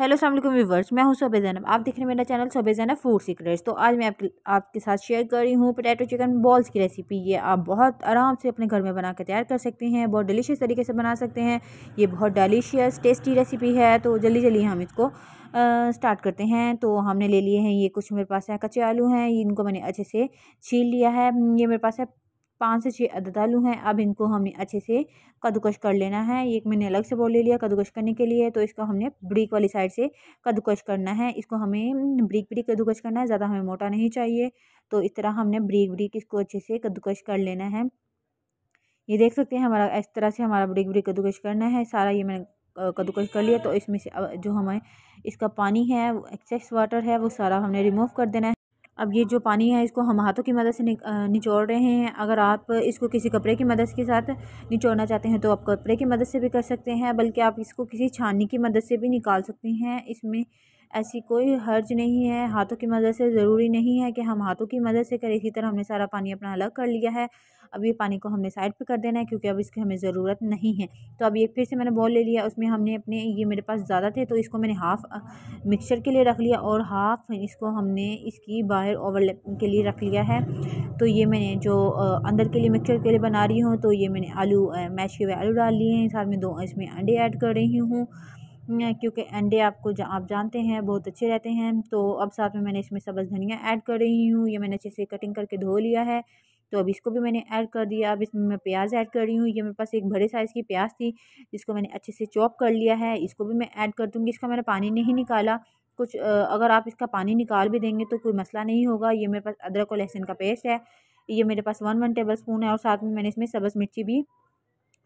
hello सलामकुम viewers मैं हूं सोबे जैनब आप देख रहे हैं मेरा चैनल सोबे जैनब फूड सीक्रेट्स तो आज मैं आपके आपके साथ शेयर कर रही हूं पोटैटो चिकन बॉल्स की रेसिपी ये आप बहुत आराम से अपने घर में बना कर तैयार कर सकते हैं बहुत डिलीशियस तरीके से बना सकते हैं ये बहुत डिलीशियस टेस्टी रेसिपी है तो जल्दी जल्दी हम इसको स्टार्ट करते हैं तो हमने ले लिए हैं ये कुछ मेरे पास है कच्चे आलू हैं इनको मैंने अच्छे से छील लिया है ये मेरे पास है पाँच से छः आलू हैं अब इनको हमने अच्छे से कद्दूकश कर लेना है एक मैंने अलग से बोल ले लिया कद्दूकश करने के लिए तो इसको हमने ब्रिक वाली साइड से कद्दूकश करना है इसको हमें ब्रिक ब्रिक कद्दूकश करना है ज़्यादा हमें मोटा नहीं चाहिए तो इस तरह हमने ब्रिक ब्रिक इसको अच्छे से कद्दूकश कर लेना है ये देख सकते हैं हमारा इस तरह से हमारा ब्रिक ब्रिक कद्दूकश करना है सारा ये मैंने कद्दूकश कर लिया तो इसमें से जो हमें इसका पानी है एक्सेस वाटर है वो सारा हमने रिमूव कर देना है अब ये जो पानी है इसको हम हाथों की मदद से निचोड़ रहे हैं अगर आप इसको किसी कपड़े की मदद के साथ निचोड़ना चाहते हैं तो आप कपड़े की मदद से भी कर सकते हैं बल्कि आप इसको किसी छाननी की मदद से भी निकाल सकते हैं इसमें ऐसी कोई हर्ज नहीं है हाथों की मदद से ज़रूरी नहीं है कि हम हाथों की मदद से करें इसी तरह हमने सारा पानी अपना अलग कर लिया है अब ये पानी को हमने साइड पे कर देना है क्योंकि अब इसकी हमें ज़रूरत नहीं है तो अब ये फिर से मैंने बॉल ले लिया उसमें हमने अपने ये मेरे पास ज़्यादा थे तो इसको मैंने हाफ़ मिक्सचर के लिए रख लिया और हाफ़ इसको हमने इसकी बाहर ओवरलैप के लिए रख लिया है तो ये मैंने जो अंदर के लिए मिक्सचर के लिए बना रही हूँ तो ये मैंने आलू मैश किए हुए आलू डाल लिए हैं साथ में दो इसमें अंडे ऐड कर रही हूँ क्योंकि अंडे आपको आप जानते हैं बहुत अच्छे रहते हैं तो अब साथ में मैंने इसमें सब्ज़ धनिया ऐड कर रही हूँ ये मैंने अच्छे से कटिंग करके धो लिया है तो अब इसको भी मैंने ऐड कर दिया अब इसमें मैं प्याज ऐड कर रही हूँ ये मेरे पास एक बड़े साइज़ की प्याज थी जिसको मैंने अच्छे से चॉप कर लिया है इसको भी मैं ऐड कर दूँगी इसका मैंने पानी नहीं निकाला कुछ अगर आप इसका पानी निकाल भी देंगे तो कोई मसला नहीं होगा ये मेरे पास अदरक और लहसुन का पेस्ट है ये मेरे पास वन वन टेबल स्पून है और साथ में मैंने इसमें सब्ज़ मिर्ची भी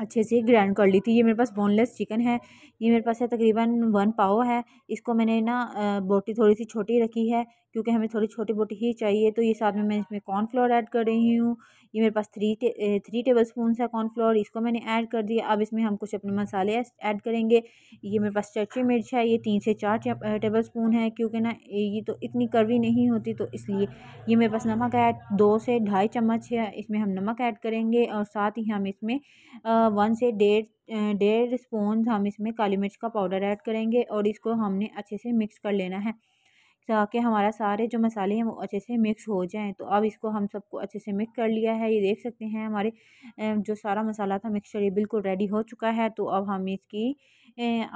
अच्छे से ग्राइंड कर ली थी ये मेरे पास बोनलेस चिकन है ये मेरे पास है तकरीबन वन पाव है इसको मैंने ना बोटी थोड़ी सी छोटी रखी है क्योंकि हमें थोड़ी छोटी मोटी ही चाहिए तो ये साथ में मैं इसमें कॉर्नफ्लोर ऐड कर रही हूँ ये मेरे पास थ्री थ्री टेबल स्पून है कॉर्नफ्लोर इसको मैंने ऐड कर दिया अब इसमें हम कुछ अपने मसाले ऐड करेंगे ये मेरे पास चर्ची मिर्च है ये तीन से चार टेबल स्पून है क्योंकि ना ये तो इतनी कड़वी नहीं होती तो इसलिए ये मेरे पास नमक ऐड दो से ढाई चम्मच है इसमें हम नमक ऐड करेंगे और साथ ही हम इसमें वन से डेढ़ डेढ़ स्पून हम इसमें काली मिर्च का पाउडर ऐड करेंगे और इसको हमने अच्छे से मिक्स कर लेना है ताकि हमारा सारे जो मसाले हैं वो अच्छे से मिक्स हो जाएं तो अब इसको हम सबको अच्छे से मिक्स कर लिया है ये देख सकते हैं हमारे जो सारा मसाला था मिक्सचर ये बिल्कुल रेडी हो चुका है तो अब हम इसकी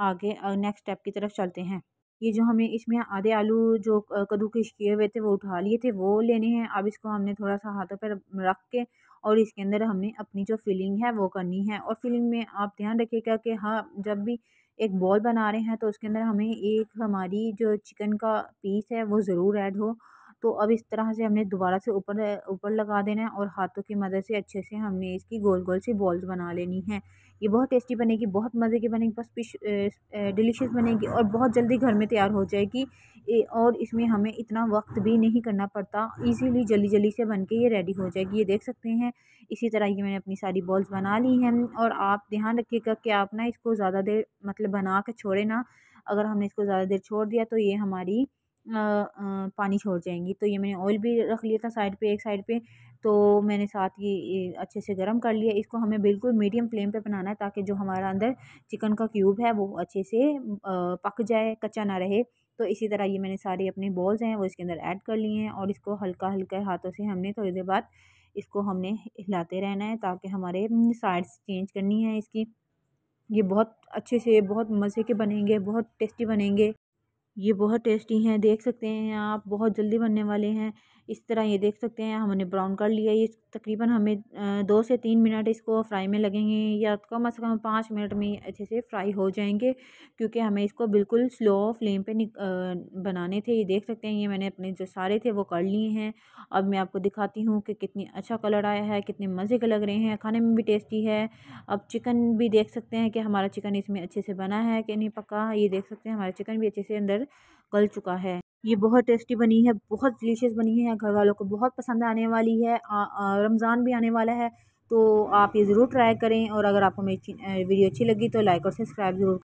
आगे नेक्स्ट स्टेप की तरफ चलते हैं ये जो हमने इसमें आधे आलू जो कद्दूकश किए हुए थे वो उठा लिए थे वो लेने हैं अब इसको हमने थोड़ा सा हाथों पर रख के और इसके अंदर हमने अपनी जो फीलिंग है वो करनी है और फिलिंग में आप ध्यान रखिएगा कि हाँ जब भी एक बॉल बना रहे हैं तो उसके अंदर हमें एक हमारी जो चिकन का पीस है वो ज़रूर ऐड हो तो अब इस तरह से हमने दोबारा से ऊपर ऊपर लगा देना है और हाथों की मदद से अच्छे से हमने इसकी गोल गोल सी बॉल्स बना लेनी है ये बहुत टेस्टी बनेगी बहुत मज़े की बनेगी बस पिश डिलीशियस बनेगी और बहुत जल्दी घर में तैयार हो जाएगी और इसमें हमें इतना वक्त भी नहीं करना पड़ता इजीली जल्दी जल्दी से बन के ये रेडी हो जाएगी ये देख सकते हैं इसी तरह ये मैंने अपनी सारी बॉल्स बना ली हैं और आप ध्यान रखिएगा कि आप ना इसको ज़्यादा देर मतलब बना के छोड़े ना अगर हमने इसको ज़्यादा देर छोड़ दिया तो ये हमारी पानी छोड़ जाएंगी तो ये मैंने ऑयल भी रख लिया था साइड पे एक साइड पे तो मैंने साथ ही अच्छे से गर्म कर लिया इसको हमें बिल्कुल मीडियम फ्लेम पे बनाना है ताकि जो हमारा अंदर चिकन का क्यूब है वो अच्छे से पक जाए कच्चा ना रहे तो इसी तरह ये मैंने सारे अपने बॉल्स हैं वो इसके अंदर ऐड कर लिए हैं और इसको हल्का हल्का हाथों से हमने थोड़ी देर बाद इसको हमने हिलाते रहना है ताकि हमारे साइड्स चेंज करनी है इसकी ये बहुत अच्छे से बहुत मज़े के बनेंगे बहुत टेस्टी बनेंगे ये बहुत टेस्टी हैं देख सकते हैं आप बहुत जल्दी बनने वाले हैं इस तरह ये देख सकते हैं हमने ब्राउन कर लिया ये तकरीबन हमें दो से तीन मिनट इसको फ्राई में लगेंगे या कम से कम पाँच मिनट में अच्छे से फ्राई हो जाएंगे क्योंकि हमें इसको बिल्कुल स्लो फ्लेम पे बनाने थे ये देख सकते हैं ये मैंने अपने जो सारे थे वो कर लिए हैं अब मैं आपको दिखाती हूँ कि कितनी अच्छा कलर आया है कितने मज़े के लग रहे हैं खाने में भी टेस्टी है अब चिकन भी देख सकते हैं कि हमारा चिकन इसमें अच्छे से बना है कि नहीं पका ये देख सकते हैं हमारा चिकन भी अच्छे से अंदर गल चुका है ये बहुत टेस्टी बनी है बहुत डिलीशियस बनी है घर वालों को बहुत पसंद आने वाली है रमज़ान भी आने वाला है तो आप ये ज़रूर ट्राई करें और अगर आपको मेरी वीडियो अच्छी लगी तो लाइक और सब्सक्राइब ज़रूर